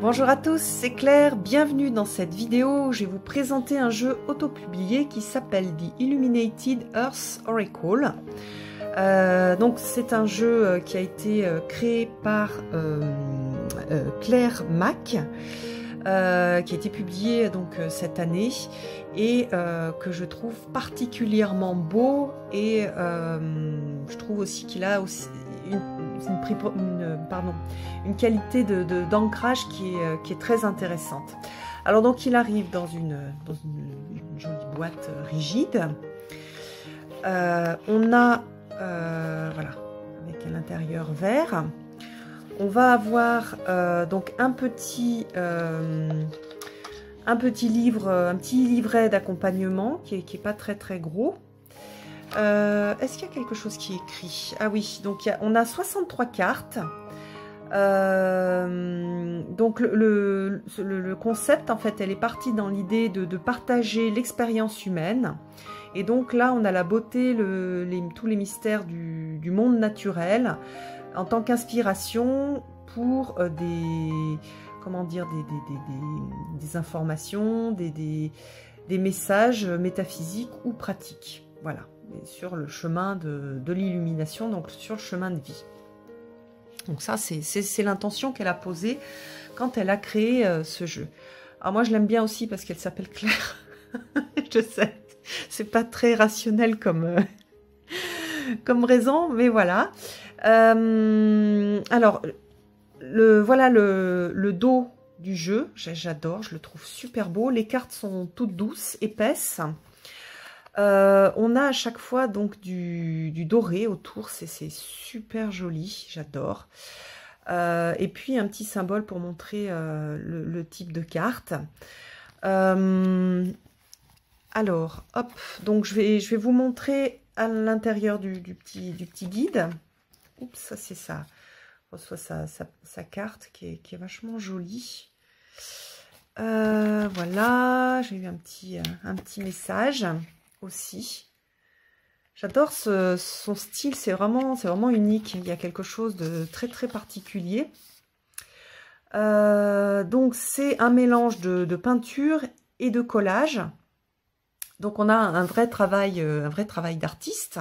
Bonjour à tous, c'est Claire, bienvenue dans cette vidéo où je vais vous présenter un jeu auto-publié qui s'appelle The Illuminated Earth Oracle. Euh, donc c'est un jeu euh, qui a été euh, créé par Claire Mac, qui a été publié donc cette année et que je trouve particulièrement beau et je trouve aussi qu'il a aussi, une, qualité d'ancrage de, d'ancrage euh, qui, est, très intéressante. Alors donc il arrive dans une, jolie boîte rigide. Euh, on a, euh, voilà, avec l'intérieur vert, on va avoir donc un petit, un petit livre, un petit livret d'accompagnement qui n'est qui est pas très très gros. Euh, est-ce qu'il y a quelque chose qui est écrit Ah oui, donc on a 63 cartes. Euh, donc le, concept, en fait, elle est partie dans l'idée de, partager l'expérience humaine. Et donc là, on a la beauté, tous les mystères du, monde naturel en tant qu'inspiration pour euh, des comment dire des informations, des, messages métaphysiques ou pratiques. Voilà sur le chemin de, l'illumination, donc sur le chemin de vie. Donc ça, c'est l'intention qu'elle a posée quand elle a créé euh, ce jeu. Alors moi, je l'aime bien aussi parce qu'elle s'appelle Claire. je sais, c'est pas très rationnel comme, euh, raison, mais voilà. Euh, alors, le, voilà le, le dos du jeu. J'adore, je le trouve super beau. Les cartes sont toutes douces, épaisses. Euh, on a à chaque fois donc du, doré autour, c'est super joli, j'adore. Euh, et puis un petit symbole pour montrer euh, le, type de carte. alors, hop, donc je vais, vous montrer à l'intérieur du, petit, guide. Oups, ça c'est ça. Reçoit sa, carte qui est, vachement jolie. voilà, j'ai eu petit, un petit message. J'adore son style, c'est vraiment, vraiment unique. Il y a quelque chose de très très particulier. Euh, donc c'est un mélange de, peinture et de collage. Donc on a un vrai travail, euh, un vrai travail d'artiste.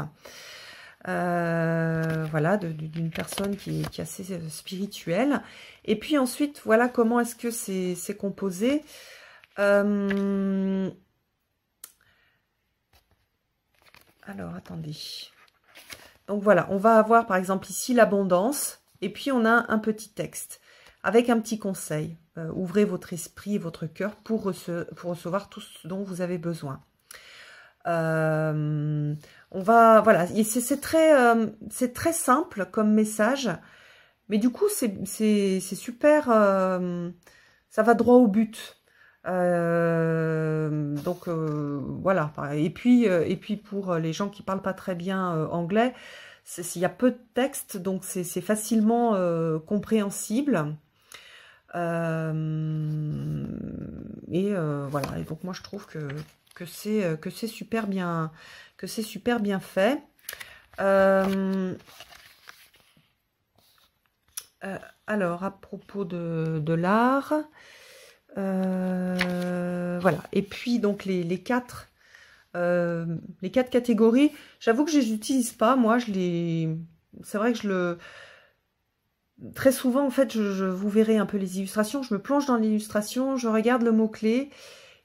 Euh, voilà, d'une personne qui est, assez spirituelle. Et puis ensuite, voilà comment est-ce que c'est composé. Alors, attendez. Donc voilà, on va avoir par exemple ici l'abondance et puis on a un petit texte avec un petit conseil. Euh, ouvrez votre esprit et votre cœur pour, recevoir tout ce dont vous avez besoin. Euh, on va voilà, euh, c'est très simple comme message, mais du coup c'est super, ça va droit au but. Euh, donc euh, voilà. Et puis, euh, et puis pour les gens qui parlent pas très bien anglais, il y a peu de texte, donc c'est facilement compréhensible. et voilà. Et donc moi je trouve que que c'est que c'est super bien que c'est super bien fait. alors à propos de, de l'art. Euh, voilà. Et puis, donc, les, quatre, euh, les quatre catégories, j'avoue que je les utilise pas. Moi, je les... C'est vrai que je le... Très souvent, en fait, je, vous verrai un peu les illustrations. Je me plonge dans l'illustration, je regarde le mot-clé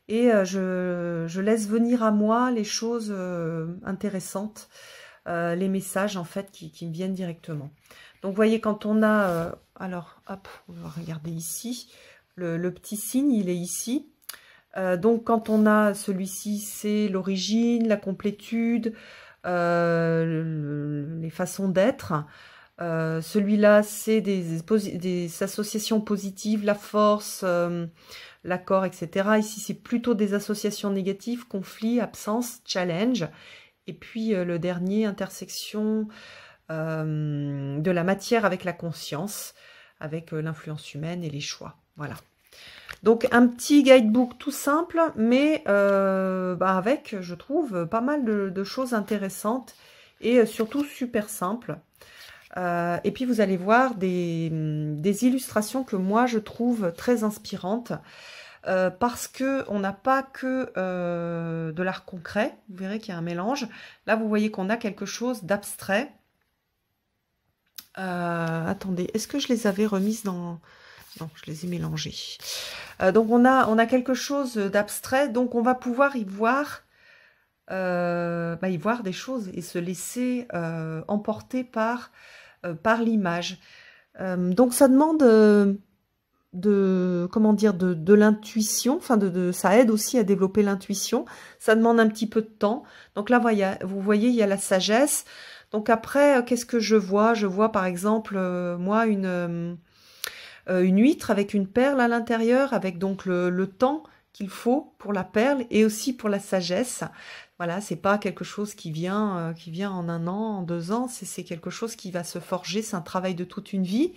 et euh, je, laisse venir à moi les choses intéressantes, les messages, en fait, qui, qui, me viennent directement. Donc, vous voyez, quand on a... alors, hop, on va regarder ici le, petit signe, il est ici. Euh, donc, quand on a celui-ci, c'est l'origine, la complétude, euh, les façons d'être. Euh, celui-là, c'est des, des, associations positives, la force, l'accord, etc. Ici, c'est plutôt des associations négatives, conflit, absence, challenge. Et puis, le dernier, intersection de la matière avec la conscience, avec l'influence humaine et les choix. Voilà. Donc un petit guidebook tout simple, mais euh, bah, avec, je trouve, pas mal de, choses intéressantes et euh, surtout super simple. Euh, et puis vous allez voir mm, des, illustrations que moi je trouve très inspirantes. parce que on n'a pas que de l'art concret, vous verrez qu'il y a un mélange. Là, vous voyez qu'on a quelque chose d'abstrait. attendez, est-ce que je les avais remises dans, non, je les ai mélangés. Euh, donc on a, on a quelque chose d'abstrait, donc on va pouvoir y voir, euh, bah, y voir des choses et se laisser euh, emporter par, par l'image. donc ça demande de comment dire de, l'intuition, enfin de, ça aide aussi à développer l'intuition. Ça demande un petit peu de temps. Donc là, voyez, vous voyez, il y a la sagesse. Donc après, qu'est-ce que je vois Je vois par exemple moi une euh, une huître avec une perle à l'intérieur, avec donc le, temps qu'il faut pour la perle et aussi pour la sagesse. Voilà, c'est pas quelque chose qui vient, euh, qui vient en un an, en deux ans, c'est quelque chose qui va se forger, c'est un travail de toute une vie.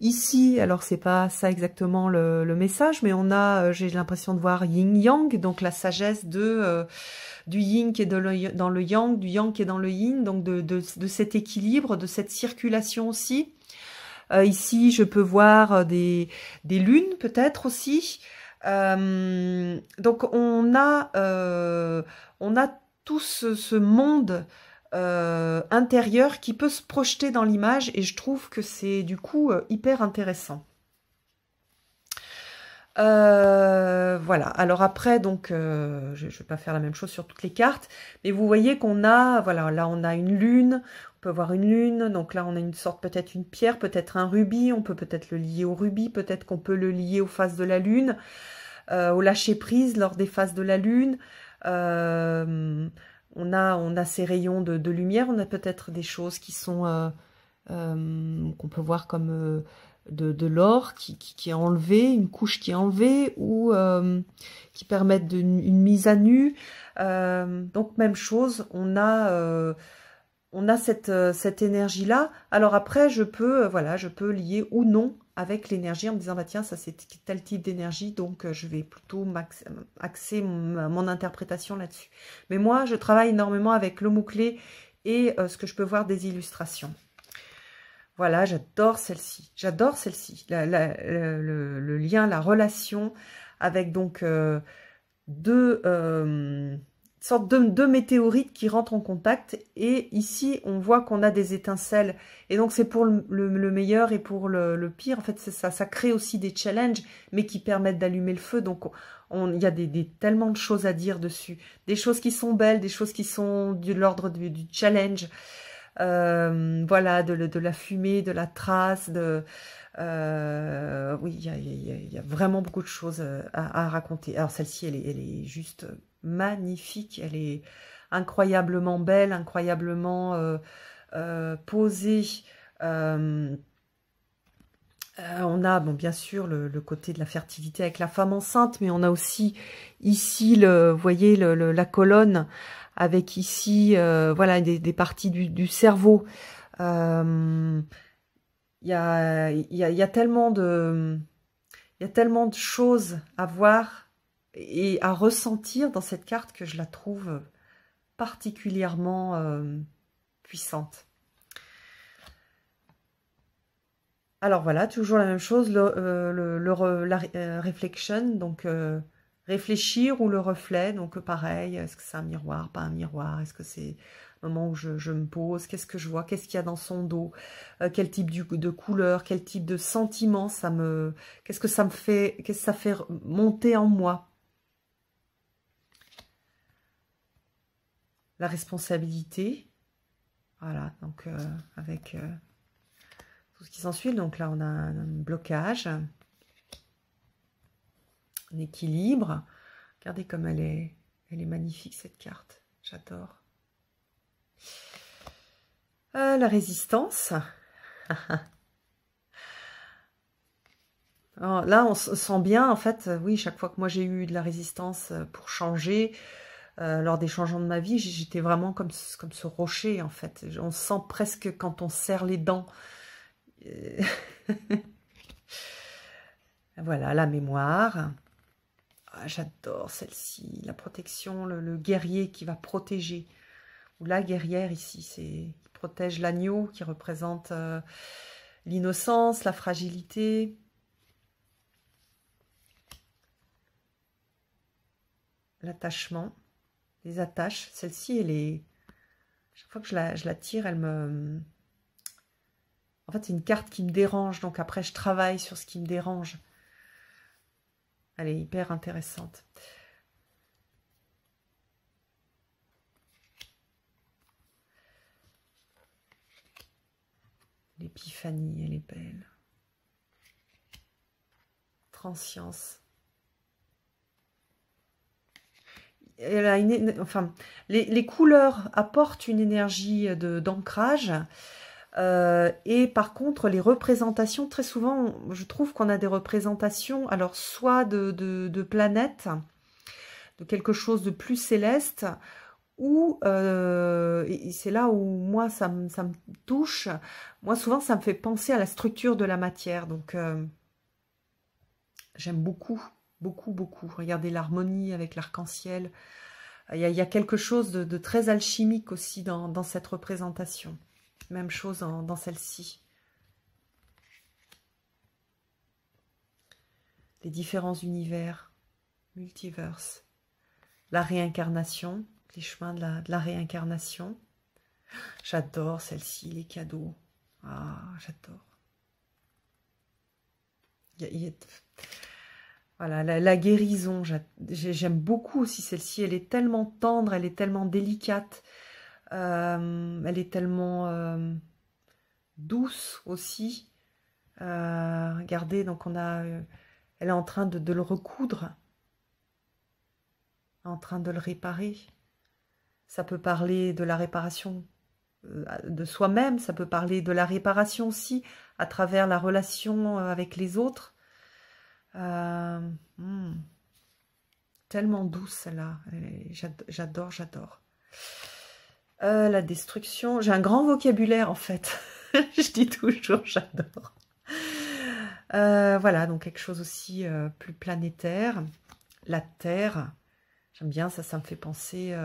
Ici, alors c'est pas ça exactement le, message, mais on a, euh, j'ai l'impression de voir yin yang, donc la sagesse de du yin qui est dans le yang, du yang qui est dans le yin, donc de cet équilibre, de cette circulation aussi, euh, ici, je peux voir euh, des, lunes peut-être aussi. Euh, donc on a, on a tout ce, monde intérieur qui peut se projeter dans l'image et je trouve que c'est du coup hyper intéressant. voilà. Alors après, donc, je ne vais pas faire la même chose sur toutes les cartes, mais vous voyez qu'on a, voilà, là on a une lune, on peut voir une lune, donc là on a une sorte peut-être une pierre, peut-être un rubis, on peut peut-être le lier au rubis, peut-être qu'on peut le lier aux phases de la lune, euh, au lâcher prise lors des phases de la lune. Euh, on a on a ces rayons de, lumière, on a peut-être des choses qui sont euh, qu'on peut voir comme de, de l'or qui, qui, est enlevé, une couche qui est enlevée ou qui permettent une, mise à nu. donc même chose, on a on a cette, euh, cette énergie-là. Alors après, je peux, euh, voilà, je peux lier ou non avec l'énergie en me disant, bah tiens, ça c'est tel type d'énergie, donc euh, je vais plutôt axer mon interprétation là-dessus. Mais moi, je travaille énormément avec le mot-clé et ce que je peux voir des illustrations. Voilà, j'adore celle-ci. J'adore celle-ci. Le, lien, la relation avec donc deux sorte de, deux météorites qui rentrent en contact. Et ici, on voit qu'on a des étincelles. Et donc, c'est pour le, meilleur et pour le, pire. En fait, c'est ça. Ça crée aussi des challenges, mais qui permettent d'allumer le feu. Donc, il y a des, des, tellement de choses à dire dessus. Des choses qui sont belles, des choses qui sont de l'ordre du, challenge. Euh, voilà, de, la fumée, de la trace, de... oui, il y, a, vraiment beaucoup de choses euh, à, raconter. Alors celle-ci, elle, est, juste magnifique, elle est incroyablement belle, incroyablement euh, posée. on a bon, bien sûr le, côté de la fertilité avec la femme enceinte, mais on a aussi ici, le, vous voyez, le, la colonne avec ici euh, voilà des, parties du, cerveau. Euh, il y, a, y, a, y, a, tellement de il y a tellement de choses à voir et à ressentir dans cette carte que je la trouve particulièrement euh, puissante. Alors voilà, toujours la même chose, le, le, la, réflexion, donc Réfléchir ou le reflet, donc euh, pareil, est-ce que c'est un miroir, pas un miroir, est-ce que c'est le moment où je, me pose, qu'est-ce que je vois, qu'est-ce qu'il y a dans son dos, euh, quel type de couleur, quel type de sentiment ça me, qu'est-ce que ça me fait, qu'est-ce que ça fait monter en moi. La responsabilité, voilà, donc euh, avec tout ce qui s'ensuit, donc là on a un blocage, équilibre. Regardez comme elle est, elle est magnifique cette carte, j'adore. Euh, la résistance. Oh, là, on se sent bien, en fait, oui, chaque fois que moi j'ai eu de la résistance euh, pour changer, euh, lors des changements de ma vie, j'étais vraiment comme, comme ce rocher, en fait. On sent presque quand on serre les dents. voilà, la mémoire. Ah, j'adore celle-ci. La protection, le, guerrier qui va protéger. Ou la guerrière ici, c'est protège l'agneau qui représente euh, l'innocence, la fragilité. L'attachement, les attaches. Celle-ci, elle est... Chaque fois que je la, je la tire, elle me... En fait, c'est une carte qui me dérange, donc après, je travaille sur ce qui me dérange. Elle est hyper intéressante. L'épiphanie, elle est belle. Transcience. Elle a enfin, les, les couleurs apportent une énergie d'ancrage. Euh, et par contre, les représentations, très souvent, je trouve qu'on a des représentations, alors soit de, planètes, de quelque chose de plus céleste, ou, euh, c'est là où moi, ça, me touche, moi souvent, ça me fait penser à la structure de la matière. Donc, euh, j'aime beaucoup, beaucoup, beaucoup. Regardez l'harmonie avec l'arc-en-ciel. Il, y, a quelque chose de, très alchimique aussi dans cette représentation. Même chose dans celle-ci. Les différents univers, multiverse. La réincarnation, les chemins de la, réincarnation. J'adore celle-ci, les cadeaux. Ah, j'adore. Voilà, la, la guérison, j'aime beaucoup aussi celle-ci. Elle est tellement tendre, elle est tellement délicate. Euh, elle est tellement euh, douce aussi. Euh, regardez, donc on a, elle est en train de, le recoudre, en train de le réparer. Ça peut parler de la réparation de soi-même, ça peut parler de la réparation aussi à travers la relation avec les autres. Hmm. Tellement douce celle-là, j'adore, j'adore. Euh, la destruction. J'ai un grand vocabulaire en fait. je dis toujours, j'adore. Euh, voilà, donc quelque chose aussi euh, plus planétaire. La terre. J'aime bien ça, ça me fait penser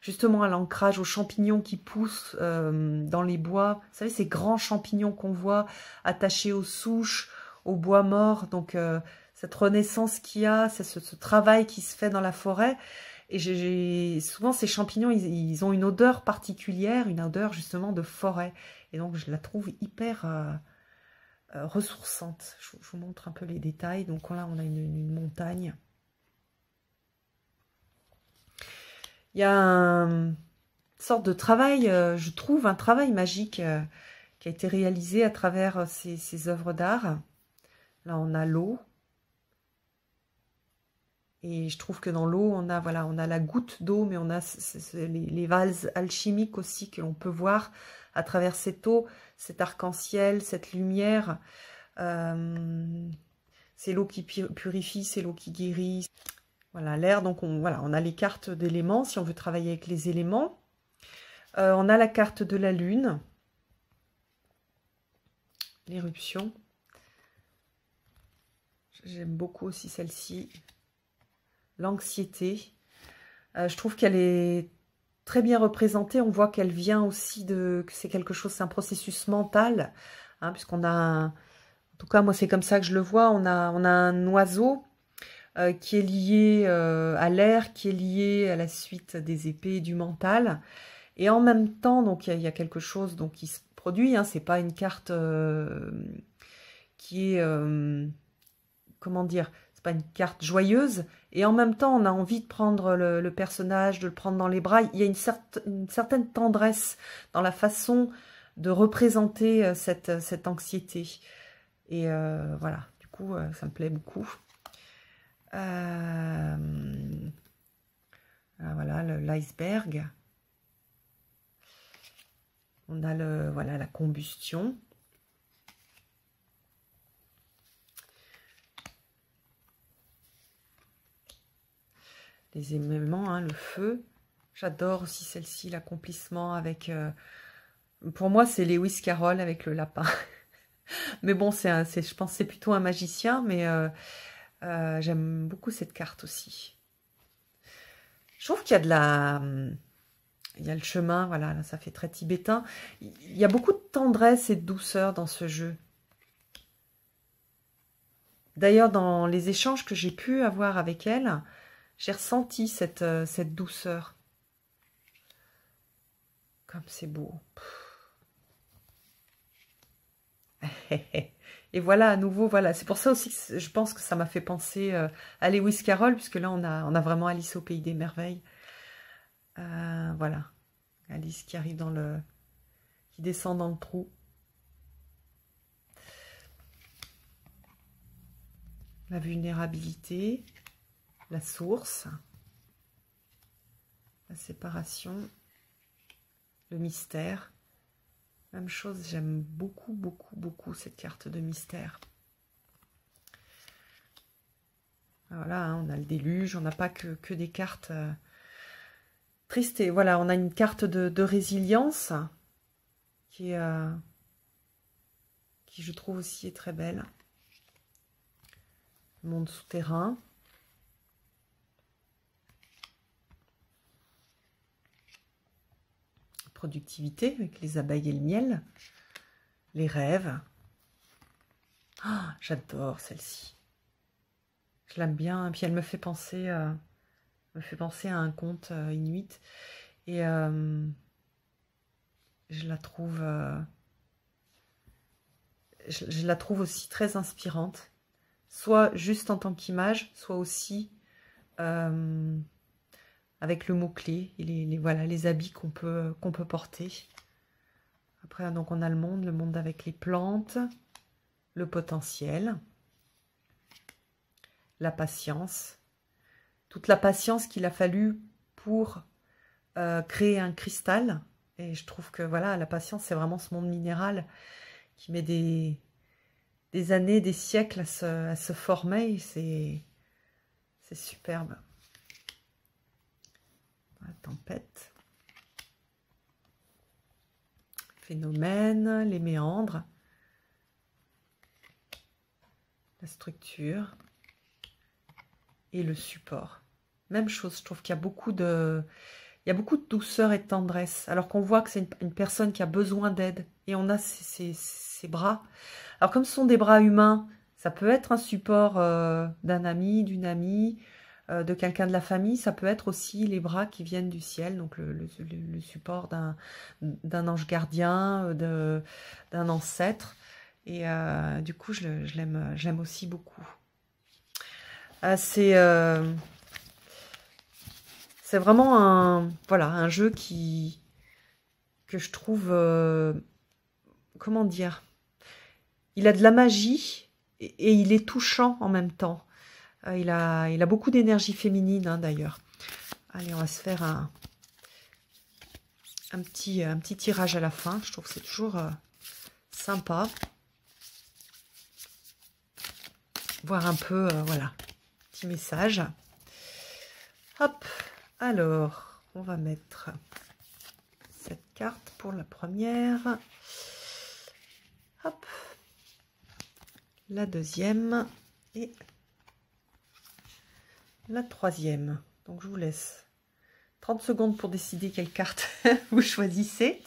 justement à l'ancrage aux champignons qui poussent dans les bois. Vous savez, ces grands champignons qu'on voit attachés aux souches, aux bois morts. Donc cette renaissance qu'il y a, c'est ce, travail qui se fait dans la forêt. Et souvent, ces champignons, ils, ont une odeur particulière, une odeur justement de forêt. Et donc, je la trouve hyper euh, euh, ressourçante. Je, vous montre un peu les détails. Donc là, on a une, montagne. Il y a une sorte de travail, euh, je trouve, un travail magique qui a été réalisé à travers ces, ces œuvres d'art. Là, on a l'eau. Et je trouve que dans l'eau, on a voilà, on a la goutte d'eau, mais on a les, vases alchimiques aussi que l'on peut voir à travers cette eau, cet arc-en-ciel, cette lumière. Euh, c'est l'eau qui purifie, c'est l'eau qui guérit. Voilà, l'air, donc on, voilà, on a les cartes d'éléments si on veut travailler avec les éléments. Euh, on a la carte de la lune, l'éruption. J'aime beaucoup aussi celle-ci l'anxiété. Euh, je trouve qu'elle est très bien représentée. On voit qu'elle vient aussi de... que c'est quelque chose, c'est un processus mental, hein, puisqu'on a... en tout cas, moi, c'est comme ça que je le vois. On a, on a un oiseau euh, qui est lié euh, à l'air, qui est lié à la suite des épées et du mental. Et en même temps, donc il y, a quelque chose qui se produit. Hein. Ce n'est pas une carte qui est... comment dire pas une carte joyeuse, et en même temps, on a envie de prendre le, personnage, de le prendre dans les bras. Il y a une, certaine tendresse dans la façon de représenter euh, euh, cette, anxiété. Et euh, voilà, du coup, ça me plaît beaucoup. Ah, voilà, l'iceberg. On a le, voilà, la combustion. les aimements, hein, le feu. J'adore aussi celle-ci, l'accomplissement avec... Euh, pour moi, c'est Lewis Carroll avec le lapin. mais bon, c'est, je pense c'est plutôt un magicien, mais euh, euh, j'aime beaucoup cette carte aussi. Je trouve qu'il y a de la... Hum, il y a le chemin, voilà, ça fait très tibétain. Il y a beaucoup de tendresse et de douceur dans ce jeu. D'ailleurs, dans les échanges que j'ai pu avoir avec elle, j'ai ressenti cette, euh, cette douceur. Comme c'est beau. Et voilà, à nouveau, voilà. C'est pour ça aussi que je pense que ça m'a fait penser euh, à Lewis Carroll, puisque là, on a, vraiment Alice au Pays des Merveilles. Euh, voilà. Alice qui arrive dans le... qui descend dans le trou. La vulnérabilité la source, la séparation, le mystère. Même chose, j'aime beaucoup, beaucoup, beaucoup cette carte de mystère. Ah, voilà, hein, on a le déluge, on n'a pas que, que, des cartes euh, tristes. Et voilà, on a une carte de, résilience qui, euh, qui, je trouve aussi, est très belle. Le monde souterrain. productivité avec les abeilles et le miel, les rêves. Ah, j'adore celle-ci. Je l'aime bien. Et puis elle me fait penser, euh, me fait penser à un conte euh, inuit. Et euh, je la trouve, je, la trouve aussi très inspirante. Soit juste en tant qu'image, soit aussi avec le mot-clé les, voilà, les habits qu'on peut, peut porter. Après, donc on a le monde, le monde avec les plantes, le potentiel, la patience, toute la patience qu'il a fallu pour euh, créer un cristal. Et je trouve que voilà, la patience, c'est vraiment ce monde minéral qui met des, années, des siècles à se, à se former. C'est superbe tempête. Phénomène, les méandres, la structure et le support. Même chose, je trouve qu'il y a beaucoup de... Il y a beaucoup de douceur et de tendresse, alors qu'on voit que c'est une, personne qui a besoin d'aide. Et on a ses, bras. Alors comme ce sont des bras humains, ça peut être un support euh, d'un ami, d'une amie, euh, de quelqu'un de la famille, ça peut être aussi les bras qui viennent du ciel, donc le, support d'un ange gardien, euh, d'un ancêtre. Et euh, du coup, je, l'aime aussi beaucoup. C'est vraiment un, voilà, un jeu qui, que je trouve... comment dire Il a de la magie et il est touchant en même temps. Euh, il, a, a beaucoup d'énergie féminine, hein, d'ailleurs. Allez, on va se faire un, un, petit, un petit tirage à la fin. Je trouve que c'est toujours euh, sympa. Voir un peu, euh, voilà, petit message. Hop, alors, on va mettre cette carte pour la première. Hop, la deuxième et la troisième. Donc je vous laisse 30 secondes pour décider quelle carte vous choisissez.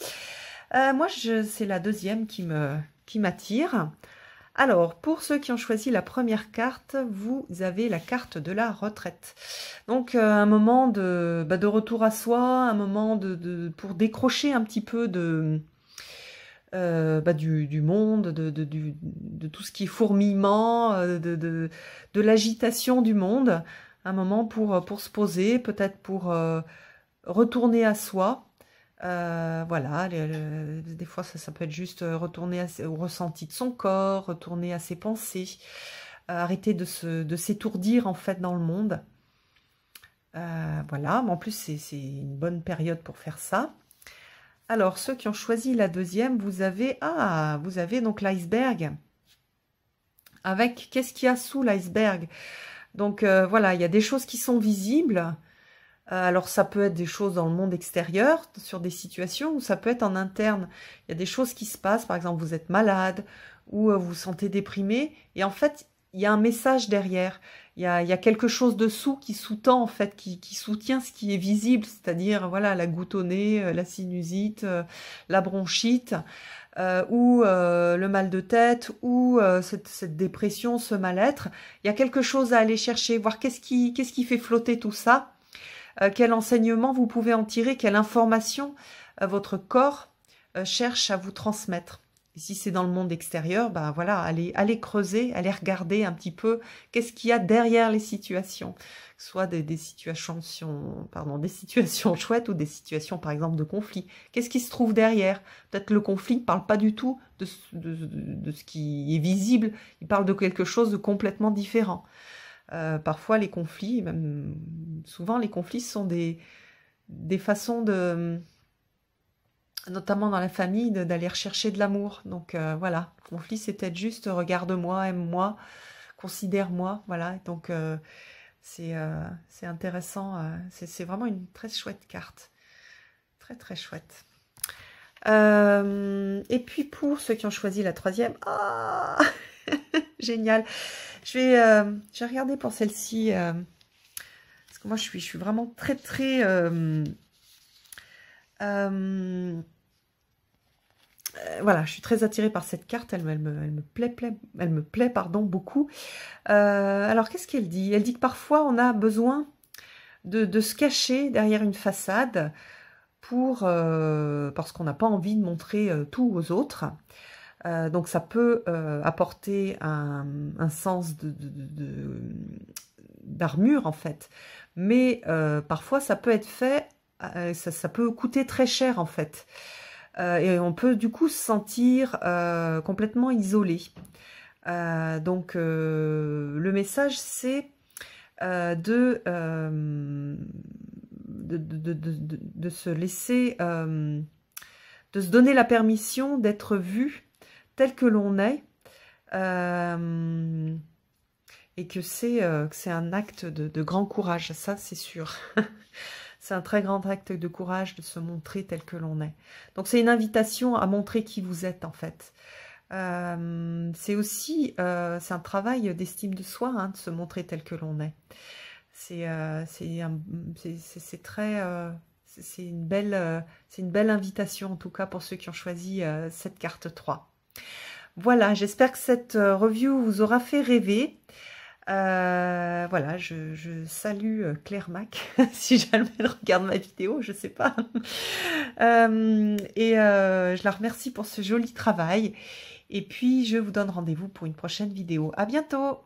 Euh, moi, c'est la deuxième qui m'attire. Qui alors, pour ceux qui ont choisi la première carte, vous avez la carte de la retraite. Donc, euh, un moment de, bah, de, retour à soi, un moment de, de, pour décrocher un petit peu de, euh, bah, du, du, monde, de, de, de, tout ce qui est fourmillement, de, l'agitation du monde un moment pour, euh, pour se poser, peut-être pour euh, retourner à soi. Euh, voilà, des fois ça, peut être juste retourner au ressenti de son corps, retourner à ses pensées, arrêter de s'étourdir de en fait dans le monde. voilà, en plus c'est une bonne période pour faire ça. Alors ceux qui ont choisi la deuxième, vous avez ah, vous avez donc l'iceberg. Avec qu'est-ce qu'il y a sous l'iceberg donc euh, voilà, il y a des choses qui sont visibles. Euh, alors ça peut être des choses dans le monde extérieur, sur des situations, ou ça peut être en interne. Il y a des choses qui se passent, par exemple vous êtes malade, ou euh, vous vous sentez déprimé, et en fait il y a un message derrière. Il y, a, quelque chose dessous qui sous-tend en fait, qui, soutient ce qui est visible, c'est-à-dire voilà la gouttonnée, euh, la sinusite, euh, la bronchite, euh, ou le mal de tête, ou cette, dépression, ce mal-être. Il y a quelque chose à aller chercher, voir qu'est-ce qui fait flotter tout ça, quel enseignement vous pouvez en tirer, quelle information votre corps cherche à vous transmettre. Et si c'est dans le monde extérieur, ben voilà, allez, creuser, allez regarder un petit peu qu'est-ce qu'il y a derrière les situations, soit des, situations, pardon, des situations chouettes ou des situations par exemple de conflit. Qu'est-ce qui se trouve derrière Peut-être que le conflit ne parle pas du tout de, ce qui est visible, il parle de quelque chose de complètement différent. Euh, parfois les conflits, même souvent les conflits sont des, des façons de notamment dans la famille, d'aller rechercher de l'amour. Donc euh, voilà, voilà, conflit, c'est peut-être juste euh, regarde-moi, aime-moi, considère-moi. Voilà, donc euh, c'est intéressant. c'est vraiment une très chouette carte. Très très chouette. et puis pour ceux qui ont choisi la troisième, ah génial. Je vais, regarder pour celle-ci parce que moi je suis, je suis vraiment très très euh, voilà, je suis très attirée par cette carte, elle, me, plaît, elle me plaît pardon, beaucoup. Euh, alors qu'est-ce qu'elle dit Elle dit que parfois on a besoin de, se cacher derrière une façade pour, euh, parce qu'on n'a pas envie de montrer tout aux autres. donc ça peut apporter un, sens d'armure en fait. Mais parfois ça peut être fait, ça, peut coûter très cher en fait. Euh, et on peut du coup se sentir euh, complètement isolé. Euh, donc le message c'est de, de, se laisser, de se donner la permission d'être vu tel que l'on est et euh, que c'est un acte de, grand courage, ça c'est sûr. c'est un très grand acte de courage de se montrer tel que l'on est. Donc c'est une invitation à montrer qui vous êtes en fait. Euh, c'est aussi euh, un travail d'estime de soi, hein, de se montrer tel que l'on est. C'est c'est très c'est une belle c'est une belle invitation en tout cas pour ceux qui ont choisi cette carte 3. Voilà, j'espère que cette review vous aura fait rêver. Euh, voilà, je, salue euh, Claire Mac, si jamais elle regarde ma vidéo, je sais pas. Euh, et je la remercie pour ce joli travail. Et puis, je vous donne rendez-vous pour une prochaine vidéo. À bientôt